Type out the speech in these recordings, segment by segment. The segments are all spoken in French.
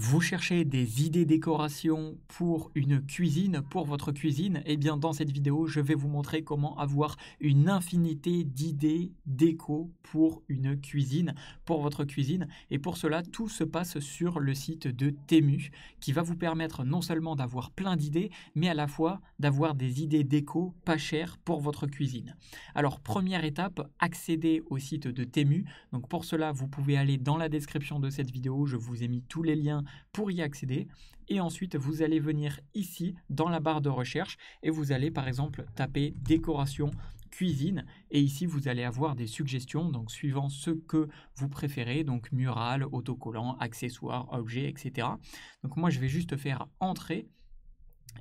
Vous cherchez des idées décoration pour une cuisine, pour votre cuisine Et eh bien dans cette vidéo, je vais vous montrer comment avoir une infinité d'idées déco pour une cuisine, pour votre cuisine. Et pour cela, tout se passe sur le site de Temu, qui va vous permettre non seulement d'avoir plein d'idées, mais à la fois d'avoir des idées déco pas chères pour votre cuisine. Alors première étape, accéder au site de Temu. Donc pour cela, vous pouvez aller dans la description de cette vidéo, je vous ai mis tous les liens pour y accéder. Et ensuite, vous allez venir ici dans la barre de recherche et vous allez par exemple taper décoration cuisine et ici vous allez avoir des suggestions donc suivant ce que vous préférez donc mural, autocollant, accessoires, objets etc. Donc moi je vais juste faire entrer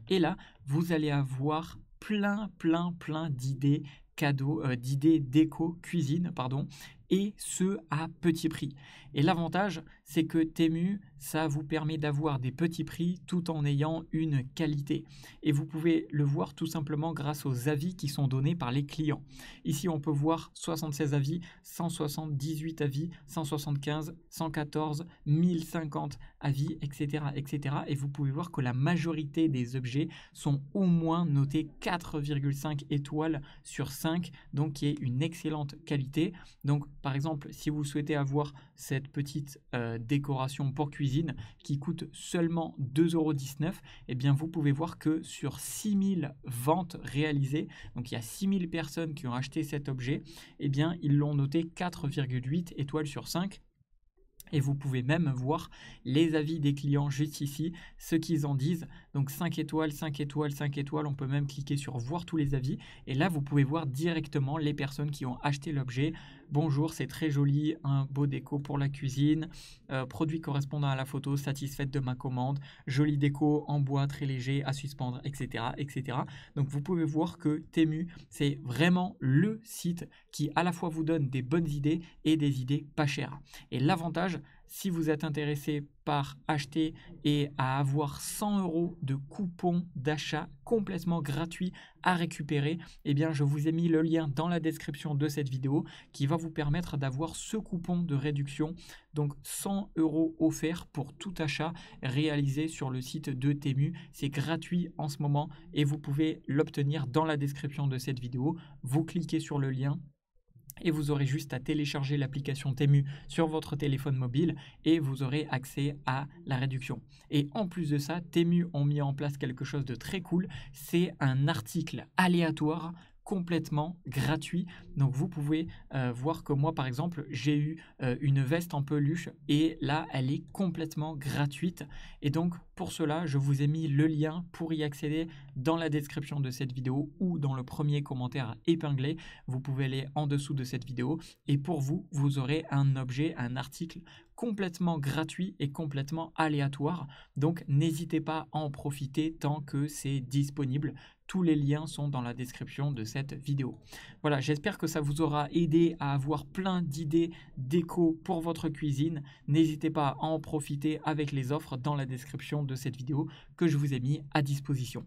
et là vous allez avoir plein plein plein d'idées cadeaux, euh, d'idées déco cuisine, pardon, et ce à petit prix. Et l'avantage, c'est que Temu, ça vous permet d'avoir des petits prix tout en ayant une qualité. Et vous pouvez le voir tout simplement grâce aux avis qui sont donnés par les clients. Ici, on peut voir 76 avis, 178 avis, 175, 114, 1050 avis, etc., etc. Et vous pouvez voir que la majorité des objets sont au moins notés 4,5 étoiles sur 5 donc qui est une excellente qualité. Donc par exemple, si vous souhaitez avoir cette petite euh, décoration pour cuisine qui coûte seulement 2,19€, eh bien vous pouvez voir que sur 6000 ventes réalisées, donc il y a 6000 personnes qui ont acheté cet objet, eh bien ils l'ont noté 4,8 étoiles sur 5. Et vous pouvez même voir les avis des clients juste ici, ce qu'ils en disent. Donc 5 étoiles, 5 étoiles, 5 étoiles. On peut même cliquer sur voir tous les avis. Et là, vous pouvez voir directement les personnes qui ont acheté l'objet. Bonjour, c'est très joli, un beau déco pour la cuisine. Euh, produit correspondant à la photo, satisfaite de ma commande. joli déco en bois très léger à suspendre, etc. etc. Donc vous pouvez voir que Temu, c'est vraiment le site qui à la fois vous donne des bonnes idées et des idées pas chères. Et l'avantage, si vous êtes intéressé par acheter et à avoir 100 euros de coupons d'achat complètement gratuit à récupérer, eh bien je vous ai mis le lien dans la description de cette vidéo qui va vous permettre d'avoir ce coupon de réduction, donc 100 euros offerts pour tout achat réalisé sur le site de Temu. C'est gratuit en ce moment et vous pouvez l'obtenir dans la description de cette vidéo. Vous cliquez sur le lien et vous aurez juste à télécharger l'application Temu sur votre téléphone mobile et vous aurez accès à la réduction. Et en plus de ça, Temu ont mis en place quelque chose de très cool, c'est un article aléatoire complètement gratuit. Donc vous pouvez euh, voir que moi par exemple j'ai eu euh, une veste en peluche et là elle est complètement gratuite. Et donc pour cela je vous ai mis le lien pour y accéder dans la description de cette vidéo ou dans le premier commentaire épinglé. Vous pouvez aller en dessous de cette vidéo et pour vous vous aurez un objet, un article complètement gratuit et complètement aléatoire. Donc n'hésitez pas à en profiter tant que c'est disponible. Tous les liens sont dans la description de cette vidéo. Voilà, j'espère que ça vous aura aidé à avoir plein d'idées déco pour votre cuisine. N'hésitez pas à en profiter avec les offres dans la description de cette vidéo que je vous ai mis à disposition.